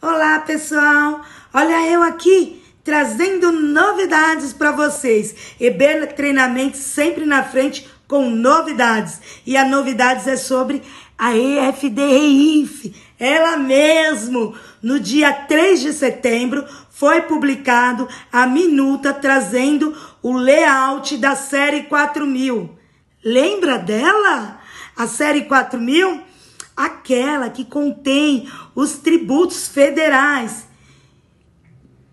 Olá, pessoal! Olha eu aqui trazendo novidades para vocês. EB Treinamento sempre na frente com novidades. E a novidades é sobre a EFDRINF. Ela mesmo, no dia 3 de setembro, foi publicado a minuta trazendo o layout da série 4000. Lembra dela? A série 4000 aquela que contém os tributos federais,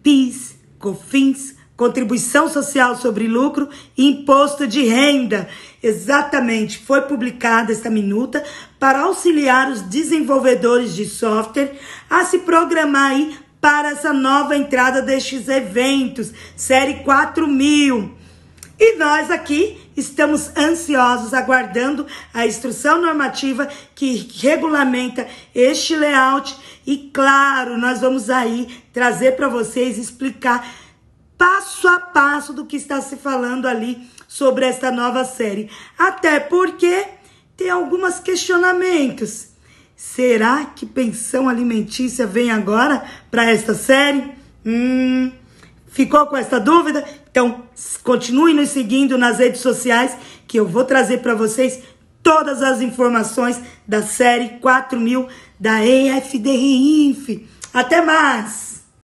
PIS, COFINS, contribuição social sobre lucro e imposto de renda. Exatamente, foi publicada esta minuta para auxiliar os desenvolvedores de software a se programar aí para essa nova entrada destes eventos, série 4000. E nós aqui estamos ansiosos aguardando a instrução normativa que regulamenta este layout e claro, nós vamos aí trazer para vocês explicar passo a passo do que está se falando ali sobre esta nova série. Até porque tem alguns questionamentos. Será que pensão alimentícia vem agora para esta série? Hum, Ficou com essa dúvida? Então, continue nos seguindo nas redes sociais que eu vou trazer para vocês todas as informações da série 4000 da EFDRINF. Até mais!